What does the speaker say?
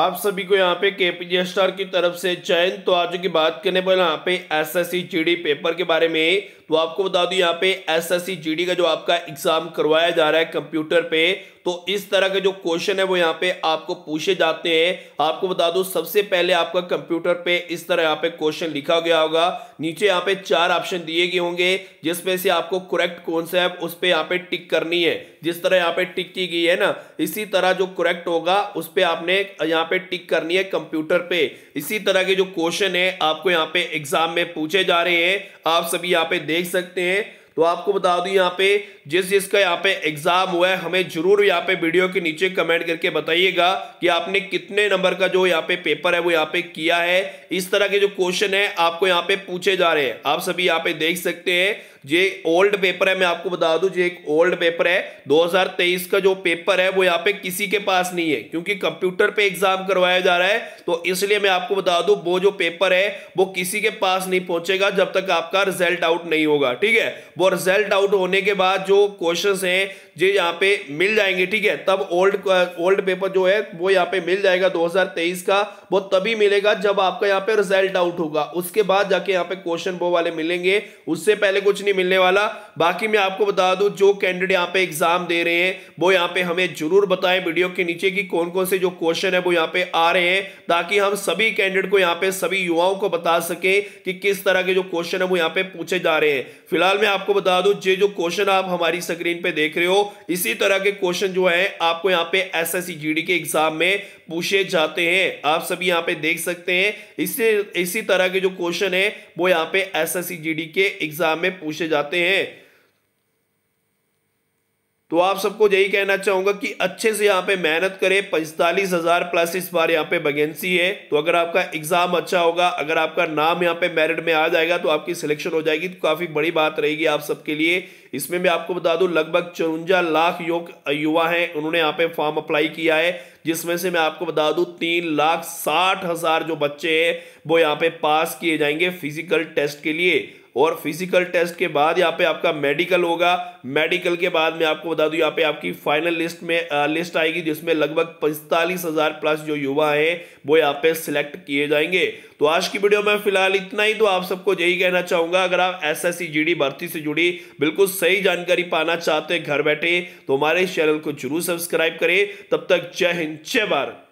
आप सभी को यहाँ पे के पी जी स्टार की तरफ से चयन तो आज की बात करने पर यहाँ पे एस एस पेपर के बारे में तो आपको बता दूं यहाँ पे एस जीडी का जो आपका एग्जाम करवाया जा रहा है कंप्यूटर पे तो इस तरह के जो क्वेश्चन है वो यहाँ पे आपको पूछे जाते हैं आपको बता दूं सबसे पहले आपका कंप्यूटर पे इस तरह यहाँ पे क्वेश्चन लिखा गया होगा नीचे यहाँ पे चार ऑप्शन दिए गए होंगे जिसमें से आपको करेक्ट कौन सा है उस पर यहाँ पे टिक करनी है जिस तरह यहाँ पे टिक की गई है ना इसी तरह जो करेक्ट होगा उस पर आपने यहाँ पे टिक करनी है कंप्यूटर पे इसी तरह के जो क्वेश्चन है आपको यहाँ पे एग्जाम में पूछे जा रहे हैं आप सभी यहाँ पे देख सकते हैं तो आपको बता दू यहाँ पे जिस जिसका यहाँ पे एग्जाम हुआ है हमें जरूर यहाँ पे वीडियो के नीचे कमेंट करके बताइएगा कि आपने कितने नंबर का जो यहाँ पे पेपर है वो यहाँ पे किया है इस तरह के जो क्वेश्चन है आपको यहाँ पे पूछे जा रहे हैं आप सभी यहाँ पे देख सकते हैं ये ओल्ड पेपर है मैं आपको बता दूं ये एक ओल्ड पेपर है 2023 का जो पेपर है वो यहाँ पे किसी के पास नहीं है क्योंकि कंप्यूटर पे एग्जाम करवाया जा रहा है तो इसलिए मैं आपको बता दूं वो जो पेपर है वो किसी के पास नहीं पहुंचेगा जब तक आपका रिजल्ट आउट नहीं होगा ठीक है वो रिजल्ट आउट होने के बाद जो क्वेश्चन है ये यहाँ पे मिल जाएंगे ठीक है तब ओल्ड ओल्ड पेपर जो है वो यहाँ पे मिल जाएगा 2023 का वो तभी मिलेगा जब आपका यहाँ पे रिजल्ट आउट होगा उसके बाद जाके यहाँ पे क्वेश्चन वो वाले मिलेंगे उससे पहले कुछ नहीं नहीं मिलने वाला बाकी मैं आपको बता दूं जो कैंडिडेट यहाँ पे एग्जाम दे रहे हैं वो यहाँ पे हमें जरूर बताएं वीडियो के नीचे की कौन कौन से जो क्वेश्चन है वो यहाँ पे आ रहे हैं ताकि हम सभी कैंडिडेट को यहाँ पे सभी युवाओं को बता सके कि किस तरह के जो क्वेश्चन है वो यहाँ पे पूछे जा रहे हैं फिलहाल मैं आपको बता दूं ये जो क्वेश्चन आप हमारी स्क्रीन पे देख रहे हो इसी तरह के क्वेश्चन जो है आपको यहाँ पे एस एस के एग्जाम में पूछे जाते हैं आप सभी यहाँ पे देख सकते हैं इसी इसी तरह के जो क्वेश्चन है वो यहाँ पे एस एस के एग्जाम में पूछे पीछे जाते हैं तो आप सबको यही कहना चाहूंगा कि अच्छे से यहाँ पे मेहनत करें पैंतालीस हज़ार प्लस इस बार यहाँ पे वैकेंसी है तो अगर आपका एग्ज़ाम अच्छा होगा अगर आपका नाम यहाँ पे मेरिट में आ जाएगा तो आपकी सिलेक्शन हो जाएगी तो काफ़ी बड़ी बात रहेगी आप सबके लिए इसमें मैं आपको बता दूं लगभग चौवंजा लाख योग युवा हैं उन्होंने यहाँ पे फॉर्म अप्लाई किया है जिसमें से मैं आपको बता दूं तीन लाख साठ हज़ार जो बच्चे हैं वो यहाँ पे पास किए जाएंगे फिजिकल टेस्ट के लिए और फिजिकल टेस्ट के बाद यहाँ पे आपका मेडिकल होगा मेडिकल के बाद मैं आपको बता दूं यहाँ पे आपकी फाइनल लिस्ट में आ, लिस्ट आएगी जिसमें लगभग पैंतालीस हजार प्लस जो युवा हैं वो यहाँ पे सिलेक्ट किए जाएंगे तो आज की वीडियो में फिलहाल इतना ही तो आप सबको यही कहना चाहूंगा अगर आप एस एस भर्ती से जुड़ी बिल्कुल सही जानकारी पाना चाहते घर बैठे तो हमारे चैनल को जरूर सब्सक्राइब करें तब तक जय हिंद जय भारत